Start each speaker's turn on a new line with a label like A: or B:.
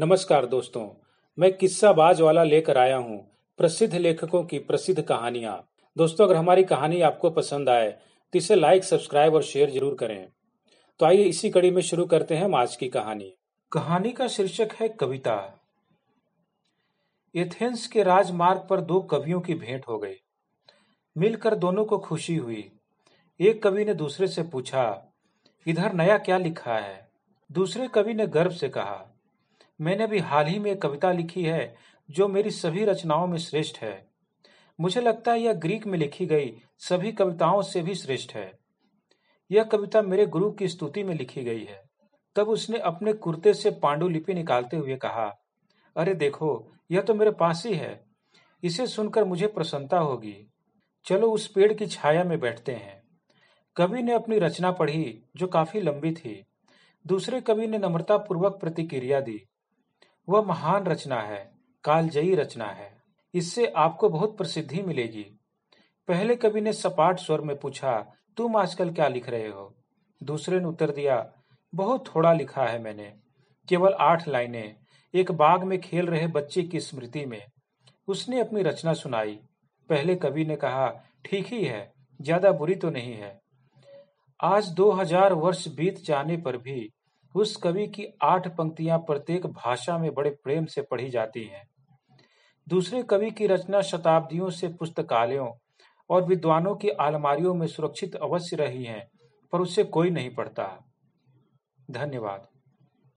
A: नमस्कार दोस्तों मैं बाज वाला लेकर आया हूँ प्रसिद्ध लेखकों की प्रसिद्ध कहानियां दोस्तों अगर हमारी कहानी आपको पसंद आए तो इसे लाइक सब्सक्राइब और शेयर जरूर करें तो आइए इसी कड़ी में शुरू करते हैं हम आज की कहानी कहानी का शीर्षक है कविता एथेंस के राजमार्ग पर दो कवियों की भेंट हो गई मिलकर दोनों को खुशी हुई एक कवि ने दूसरे से पूछा इधर नया क्या लिखा है दूसरे कवि ने गर्व से कहा मैंने भी हाल ही में एक कविता लिखी है जो मेरी सभी रचनाओं में श्रेष्ठ है मुझे लगता है यह ग्रीक में लिखी गई सभी कविताओं से भी श्रेष्ठ है यह कविता मेरे गुरु की स्तुति में लिखी गई है तब उसने अपने कुर्ते से पांडुलिपि निकालते हुए कहा अरे देखो यह तो मेरे पास ही है इसे सुनकर मुझे प्रसन्नता होगी चलो उस पेड़ की छाया में बैठते हैं कवि ने अपनी रचना पढ़ी जो काफी लंबी थी दूसरे कवि ने नम्रतापूर्वक प्रतिक्रिया दी वह महान रचना है कालजयी रचना है इससे आपको बहुत प्रसिद्धि मिलेगी पहले कवि ने सपाट स्वर में पूछा तुम आजकल क्या लिख रहे हो दूसरे ने उत्तर दिया बहुत थोड़ा लिखा है मैंने केवल आठ लाइनें एक बाग में खेल रहे बच्चे की स्मृति में उसने अपनी रचना सुनाई पहले कवि ने कहा ठीक ही है ज्यादा बुरी तो नहीं है आज 2000 वर्ष बीत जाने पर भी उस कवि की आठ पंक्तियां प्रत्येक भाषा में बड़े प्रेम से पढ़ी जाती हैं दूसरे कवि की रचना शताब्दियों से पुस्तकालयों और विद्वानों की आलमारियों में सुरक्षित अवश्य रही है पर उसे कोई नहीं पढ़ता धन्यवाद